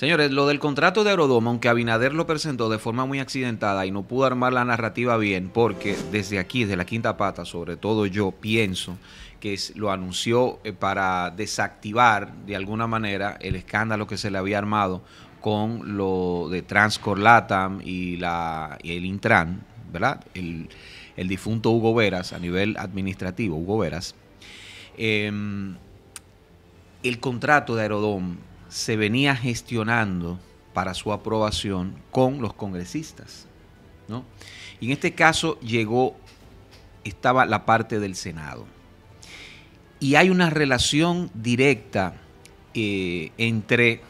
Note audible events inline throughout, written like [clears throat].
Señores, lo del contrato de Aerodoma, aunque Abinader lo presentó de forma muy accidentada y no pudo armar la narrativa bien, porque desde aquí, desde la quinta pata, sobre todo yo pienso que lo anunció eh, para desactivar de alguna manera el escándalo que se le había armado con lo de Transcorlatam y, la, el Intran, ¿verdad? El, difunto Hugo Veras a nivel administrativo, Hugo Veras. Em, el contrato de Aerodom se venía gestionando para su aprobación con los congresistas. ¿no? Y en este caso llegó, estaba la parte del Senado. Y hay una relación directa eh, entre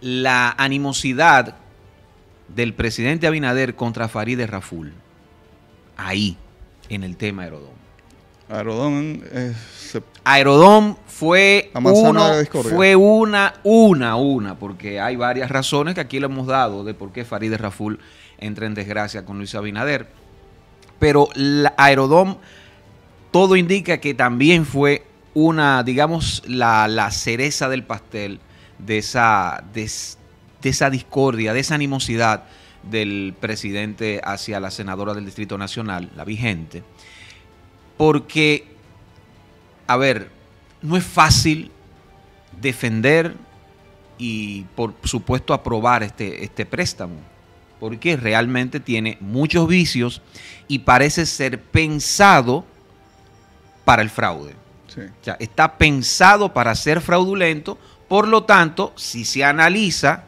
la animosidad del presidente Abinader contra Farideh Raful, ahí, en el tema aeródromo. Aerodón fue una, una, una, porque hay varias razones que aquí le hemos dado de por qué Farideh Raful entra en desgracia con Luis Abinader. Pero Aerodón, todo indica que también fue una, digamos, la, la cereza del pastel de esa, de esa discordia, de esa animosidad del presidente hacia la senadora del Distrito Nacional, la vigente porque, a ver, no es fácil defender y por supuesto aprobar este, este préstamo, porque realmente tiene muchos vicios y parece ser pensado para el fraude. está pensado para ser fraudulento, por lo tanto, si se analiza,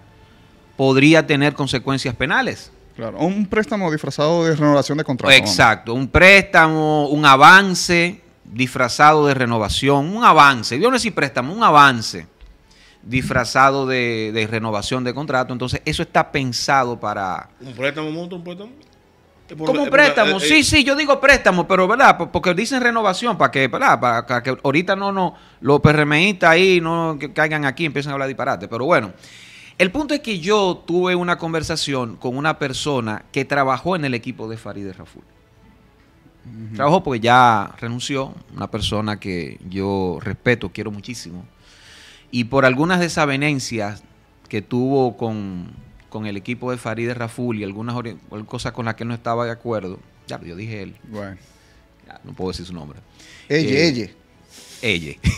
podría tener consecuencias penales. Claro, un préstamo disfrazado de renovación de contrato. Exacto, un préstamo, un avance disfrazado de renovación, un avance, yo no sé si préstamo, un avance disfrazado de, renovación de contrato. Entonces, eso está pensado para... ¿Un préstamo mutuo, un préstamo? Como préstamo, eh, sí, eh. sí, yo digo préstamo, pero ¿verdad? Porque dicen renovación para que, ¿verdad? Para que ahorita no, no, los PRMistas ahí no caigan aquí, empiecen a hablar disparate, pero bueno. El punto es que yo tuve una conversación con una persona que trabajó en el equipo de Farid Raful. Trabajó porque ya renunció, una persona que yo respeto, quiero muchísimo. Y por algunas desavenencias que tuvo con, el equipo de Farideh Raful y algunas cosas con las que no estaba de acuerdo, ya yo dije él. Bueno. no puedo decir su nombre. Ella, elle. Eh, ella. Ella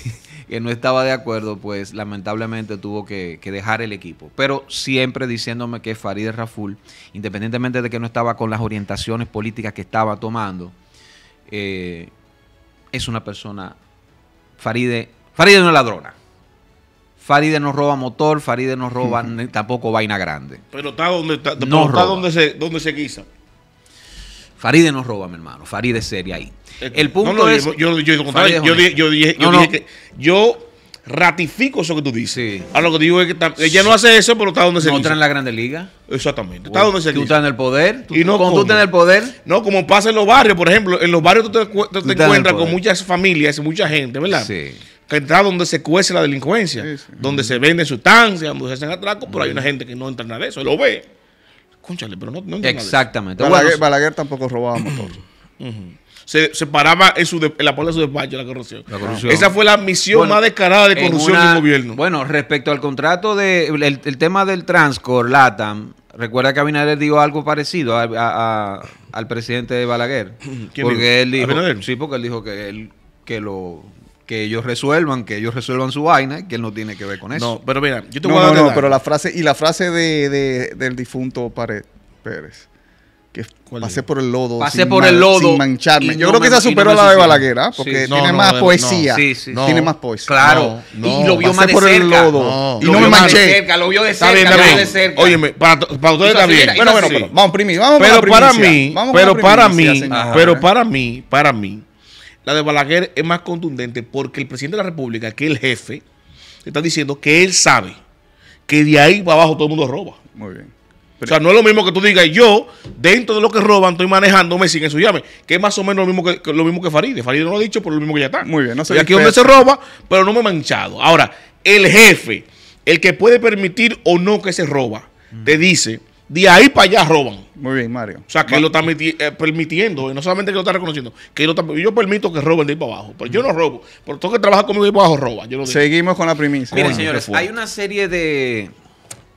que no estaba de acuerdo, pues lamentablemente tuvo que, dejar el equipo. Pero siempre diciéndome que Farideh Raful, independientemente de que no estaba con las orientaciones políticas que estaba tomando, eh, es una persona. Faride, Faride no es ladrona. Faride no roba motor, Faride no roba tampoco vaina grande. Pero está donde está, está donde se, donde se guisa. Faride no roba, mi hermano. Faride es seria ahí. Eh, el punto es. Yo, yo ratifico eso que tú dices. A ah, lo que digo es que ella no hace eso, pero está donde se No está en la Grande Liga. Exactamente. Está donde se Tú estás en el poder. y no tú estás en el poder. No, como pasa en los barrios, por ejemplo. En los barrios tú te, encuentras con muchas familias mucha gente, ¿verdad? Sí. Que está donde se cuece la delincuencia, donde se venden sustancias, donde se hacen atracos, pero hay una gente que no entra nada de eso, lo ve. Escúchale, pero no, Exactamente. Balaguer, tampoco robaba [clears throat] motor. se, paraba en, la puerta de su despacho la corrupción. Esa fue la misión más descarada de corrupción del gobierno. Bueno, respecto al contrato de el, tema del Transcor, LATAM, recuerda que Abinader dijo algo parecido al presidente Balaguer. porque sí, porque él dijo que él que lo que ellos resuelvan, que ellos resuelvan su vaina, que él no tiene que ver con eso. No, pero mira, yo te no, voy a no, no, pero la frase, y la frase de, de del difunto Pared, Pérez, que pasé por el lodo. sin por el lodo. mancharme. Yo creo que esa superó la de Balaguer, porque tiene más poesía. Tiene más poesía. Claro. y lo vio más de por el lodo. y no me manché. lo vio de cerca, lo vio de cerca. para, ustedes también. Bueno, bueno, vamos, primi, vamos pero para mí, pero para mí, pero para mí, para mí, la de Balaguer es más contundente porque el presidente de la República, que es el jefe, está diciendo que él sabe que de ahí para abajo todo el mundo roba. Muy bien. o sea, no es lo mismo que tú digas, yo, dentro de lo que roban, estoy manejándome sin eso llame, que es más o menos lo mismo que, lo mismo que Farid. no lo ha dicho, pero lo mismo que ya está. Muy bien, no sé. Y aquí es donde se roba, pero no me he manchado. Ahora, el jefe, el que puede permitir o no que se roba, te dice de ahí para allá roban. Muy bien, Mario. O sea, que lo está eh, permitiendo, y no solamente que lo está reconociendo, que lo yo permito que roben de ahí para abajo, pero yo no mm. robo, pero todo que trabaja conmigo de ahí para abajo roba. Seguimos con la primicia. Miren, señores, hay una serie de,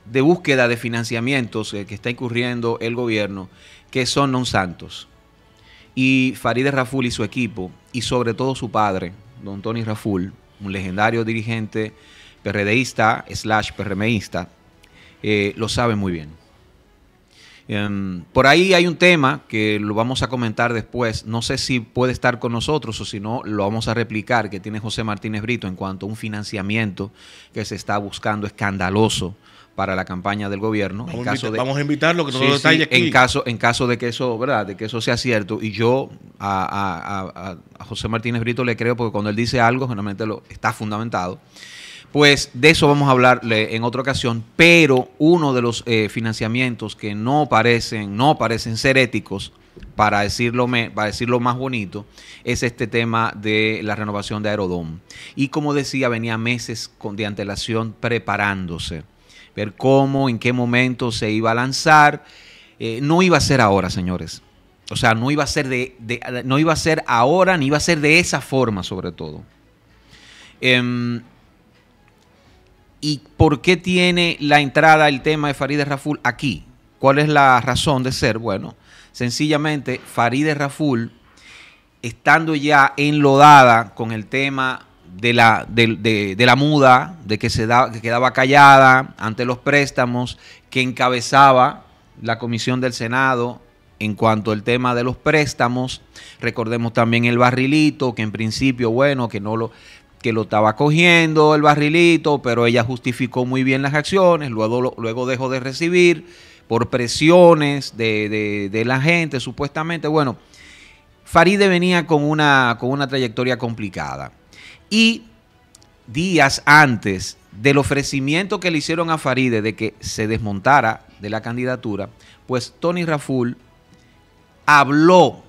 de búsqueda de financiamientos eh, que, está incurriendo el gobierno que son non santos. Y Farideh Raful y su equipo, y sobre todo su padre, don Tony Raful, un legendario dirigente PRDista slash PRMista, eh, lo sabe muy bien. Em, por ahí hay un tema que lo vamos a comentar después. No sé si puede estar con nosotros o si no, lo vamos a replicar, que tiene José Martínez Brito en cuanto a un financiamiento que se está buscando escandaloso para la campaña del gobierno. Vamos, caso a invitarlo que nos detalle En caso, en caso de que eso, ¿verdad? De que eso sea cierto. Y yo a, José Martínez Brito le creo porque cuando él dice algo, generalmente lo, está fundamentado. Pues de eso vamos a hablar en otra ocasión, pero uno de los eh, financiamientos que no parecen, no parecen ser éticos, para decirlo, me, para decirlo más bonito, es este tema de la renovación de Aerodón. Y como decía, venía meses con, de antelación preparándose, ver cómo, en qué momento se iba a lanzar. Eh, no iba a ser ahora, señores. O sea, no iba a ser de, no iba a ser ahora, ni iba a ser de esa forma, sobre todo. Em, ¿Y por qué tiene la entrada el tema de Farideh Raful aquí? ¿Cuál es la razón de ser? Bueno, sencillamente Farideh Raful, estando ya enlodada con el tema de la, la muda, de que se que quedaba callada ante los préstamos, que encabezaba la comisión del Senado en cuanto al tema de los préstamos. Recordemos también el barrilito, que en principio, bueno, que no lo que lo estaba cogiendo el barrilito, pero ella justificó muy bien las acciones, luego, luego dejó de recibir por presiones de, la gente, supuestamente. Bueno, Faride venía con una, con una trayectoria complicada. Y días antes del ofrecimiento que le hicieron a Faride de que se desmontara de la candidatura, pues Tony Raful habló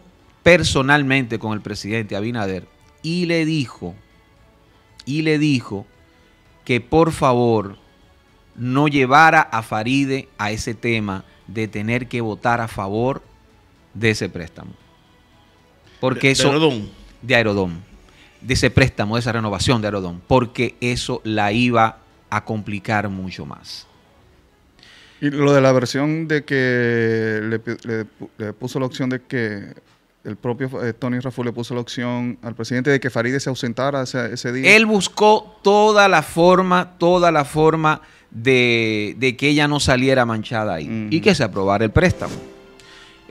personalmente con el presidente Abinader y le dijo y le dijo que por favor no llevara a Faride a ese tema de tener que votar a favor de ese préstamo. Porque eso... De Aerodón. De Aerodón. De ese préstamo, de esa renovación de Aerodón. Porque eso la iba a complicar mucho más. Y lo de la versión de que le puso la opción de que el propio eh, Tony Raful le puso la opción al presidente de que Faride se ausentara ese, día. Él buscó toda la forma, toda la forma de, que ella no saliera manchada ahí y que se aprobara el préstamo.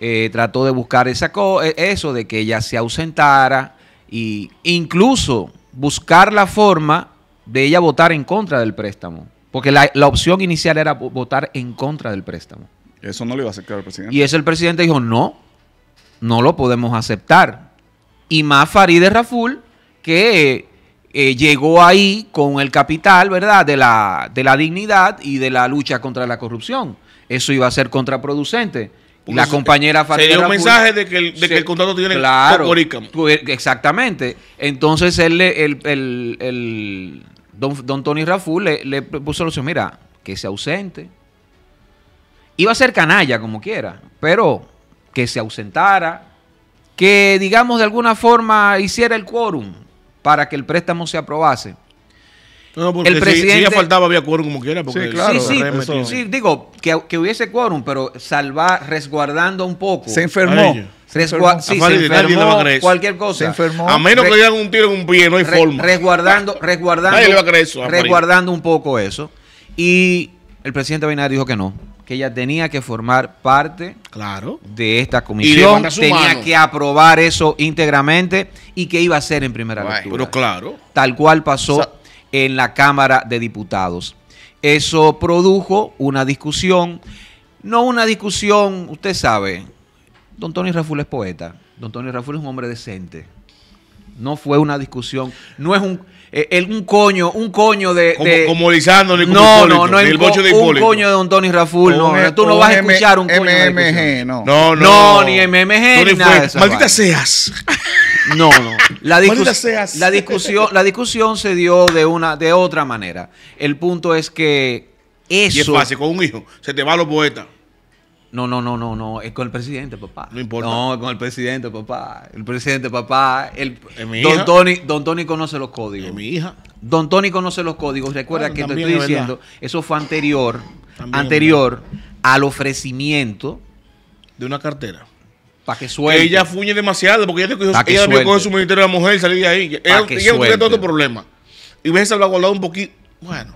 Eh, trató de buscar esa eh, eso de que ella se ausentara e incluso buscar la forma de ella votar en contra del préstamo. Porque la, opción inicial era votar en contra del préstamo. Eso no le iba a aceptar al presidente. Y eso el presidente dijo, no, no lo podemos aceptar. Y más Farideh Raful, que eh, llegó ahí con el capital, ¿verdad?, de la, de la dignidad y de la lucha contra la corrupción. Eso iba a ser contraproducente. la compañera Farideh un mensaje de que el, de que el contrato tiene claro, pues, Exactamente. Entonces él, el, el, el don, Tony Raful le, puso la mira, que sea ausente. Iba a ser canalla como quiera, pero que se ausentara, que digamos de alguna forma hiciera el quórum para que el préstamo se aprobase. el si, ya faltaba había quórum como quiera. Porque sí, sí, sí, digo, que, hubiese quórum, pero salvar, resguardando un poco. Se enfermó. Se enfermó. cualquier cosa. A menos que le hagan un tiro en un pie, no hay forma. Resguardando, [laughs] resguardando, eso, resguardando un poco eso. Y el presidente dijo que no, que ella tenía que formar parte claro. de esta comisión, tenía que aprobar eso íntegramente y que iba a ser en primera lectura. Pero claro. Tal cual pasó en la Cámara de Diputados. Eso produjo una discusión, no una discusión, usted sabe, don Tony Raful es poeta, don Tony Raful es un hombre decente no fue una discusión. No es un. Eh, un coño, un coño de. Como, de... como ni como no, no, no, es el Un coño de don Tony Raful, no, no, eh, tú no vas a escuchar un coño. MMG, no. No, no. No, ni MMG, ni nada. Maldita seas. [laughs] No, no. La, seas. la, discusión, la discusión se dio de, una, de otra manera. El punto es que eso. Y es fácil, con un hijo, se te va los poetas. No, no, no, no, no. Es con el presidente, papá. No importa. No, es con el presidente, papá. El presidente, papá. El, don, Tony, don Tony conoce los códigos. mi hija. Don Tony conoce los códigos. Recuerda que te estoy diciendo, eso fue anterior, anterior al ofrecimiento. De una cartera. Para que suelte. ella fuñe demasiado, porque ella, que ella su ministerio de la mujer y salir de ahí. Ella, que todo este problema. Y hubiese hablado un poquito. Bueno,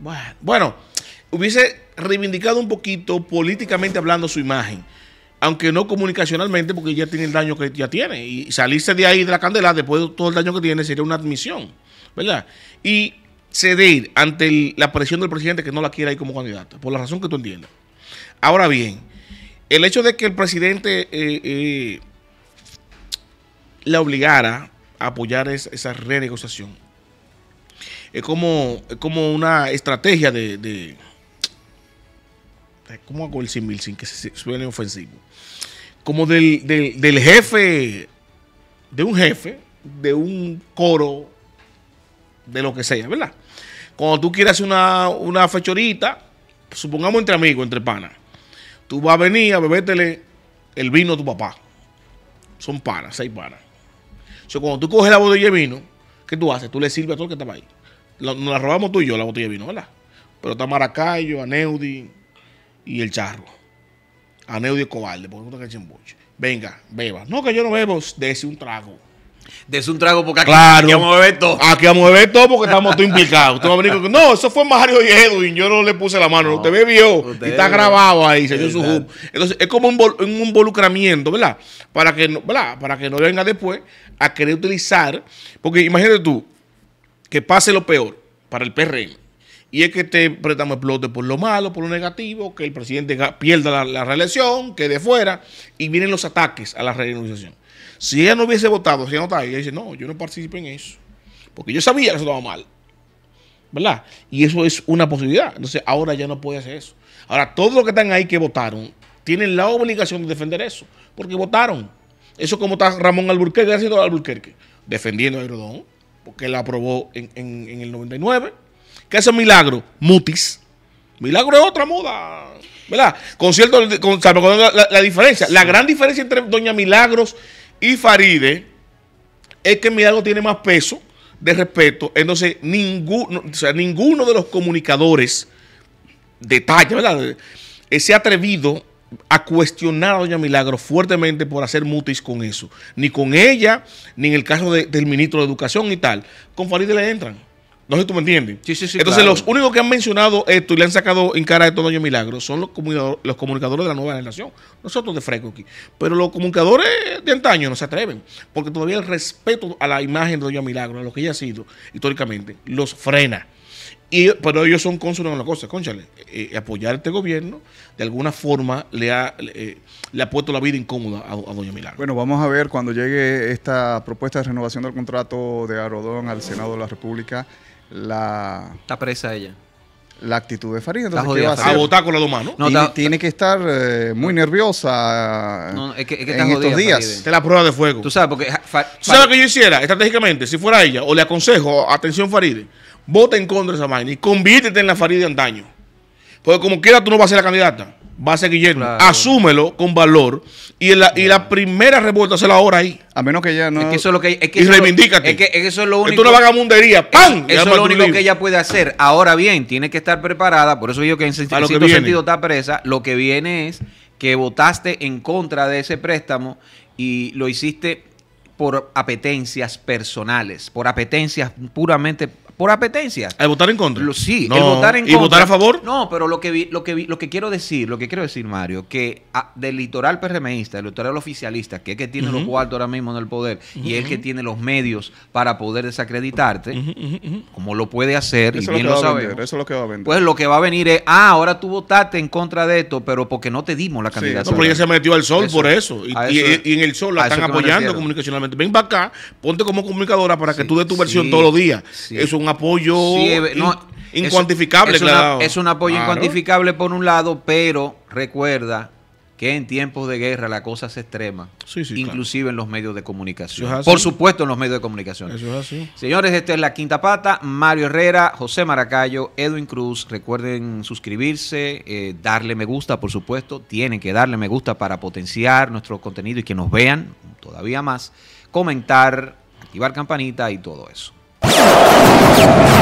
bueno, bueno, hubiese reivindicado un poquito políticamente hablando su imagen, aunque no comunicacionalmente porque ya tiene el daño que ya tiene. Y salirse de ahí de la candela después de todo el daño que tiene sería una admisión, ¿verdad? Y ceder ante la presión del presidente que no la quiera ir como candidata, por la razón que tú entiendas. Ahora bien, el hecho de que el presidente le eh, eh, la obligara a apoyar esa renegociación es como, como una estrategia de eh, ¿Cómo hago el mil sin que se suene ofensivo? Como del, jefe, de un jefe, de un coro, de lo que sea, ¿verdad? Cuando tú quieras una, una fechorita, supongamos entre amigos, entre panas, tú vas a venir a bebértele el vino a tu papá. Son panas, seis panas. O sea, cuando tú coges la botella de vino, ¿qué tú haces? Tú le sirves a todo el que estaba ahí. nos la robamos tú y yo, la botella de vino, ¿verdad? Pero está Maracayo, Aneudi, y el charro. Aneudio Cobarde, porque no te Venga, beba. No, que yo no bebo, dese un trago. Dese un trago porque aquí, claro, vamos a beber todo. Aquí vamos a beber todo porque estamos todos implicados. Usted a con, no, eso fue Mario y Edwin. Yo no le puse la mano. usted bebió y está grabado ahí. Se dio Entonces, es como un, involucramiento, ¿verdad? Para que, no, ¿verdad? Para que no venga después a querer utilizar. Porque imagínate tú, que pase lo peor para el PRM y es que este préstamo explote por lo malo, por lo negativo, que el presidente pierda la, reelección, quede fuera, y vienen los ataques a la reorganización. Si ella no hubiese votado, si ella no está ahí, ella dice, no, yo no participo en eso, porque yo sabía que eso estaba mal, ¿verdad? Y eso es una posibilidad. Entonces, ahora ya no puede hacer eso. Ahora, todos los que están ahí que votaron tienen la obligación de defender eso, porque votaron. Eso como está Ramón Alburquerque, sido Alburquerque, defendiendo a aerodón porque la aprobó en, en, en el 99 ¿Qué hace Milagro? Mutis. Milagro es otra muda, ¿Verdad? Concierto, con, la, diferencia. La gran diferencia entre Doña Milagros y Faride es que Milagro tiene más peso de respeto. Entonces, ninguno, ninguno de los comunicadores de ¿verdad? Eh, se ha atrevido a cuestionar a Doña Milagro fuertemente por hacer mutis con eso. Ni con ella, ni en el caso del ministro de Educación y tal. Con Faride le entran. No sé tú me entiendes. Entonces, los únicos que han mencionado esto y le han sacado en cara de todo Doña milagro son los, los comunicadores de la nueva generación. Nosotros de Freco aquí. Pero los comunicadores de antaño no se atreven. Porque todavía el respeto a la imagen de Doña Milagro, a lo que ella ha sido históricamente, los frena. Y, pero ellos son cónsules en la cosa, conchale. Eh, eh, apoyar este gobierno, de alguna forma, le ha, eh, le ha puesto la vida incómoda a, a, Doña Milagro. Bueno, vamos a ver cuando llegue esta propuesta de renovación del contrato de Arodón al Senado de la República la... Está presa ella. La actitud de Farid va a, votar con la dos No, tiene, que estar eh, muy nerviosa en estos días. de la prueba de fuego. Tú sabes, porque... lo que yo hiciera estratégicamente si fuera ella? O le aconsejo, atención Faride, vota en contra de esa vaina y conviértete en la Faride antaño. Porque como quiera tú no vas a ser la candidata va a Guillermo. Asúmelo con valor y la, y la primera revuelta se la ahora ahí. A menos que ya no. Es eso lo que. que y reivindícate. Es que, es eso es lo único. una ¡Pam! Eso es lo único que ella puede hacer. Ahora bien, tiene que estar preparada. Por eso yo que en cierto sentido está presa. Lo que viene es que votaste en contra de ese préstamo y lo hiciste por apetencias personales, por apetencias puramente por apetencia. ¿El votar en contra? sí, el votar en contra. ¿Y votar a favor? No, pero lo que, lo, que lo que quiero decir, lo que quiero decir, Mario, que ah, del litoral PRMista, del litoral oficialista, que es que tiene los cuartos ahora mismo en el poder y es que tiene los medios para poder desacreditarte, como lo puede hacer y bien lo, eso lo que va Pues lo que va a venir es, ah, ahora tú votaste en contra de esto, pero porque no te dimos la candidatura. no, porque ella se metió al sol por eso. Y, en el sol la están apoyando comunicacionalmente. Ven para acá, ponte como comunicadora para que tú des tu versión todos los días. Eso es un apoyo eh, incuantificable, es, un apoyo incuantificable por un lado, pero recuerda que en tiempos de guerra la cosa se extrema, inclusive en los medios de comunicación. por supuesto en los medios de comunicación. Señores, esta es La Quinta Pata, Mario Herrera, José Maracayo, Edwin Cruz. Recuerden suscribirse, eh, darle me gusta, por supuesto. Tienen que darle me gusta para potenciar nuestro contenido y que nos vean todavía más. Comentar, activar campanita y todo eso. 何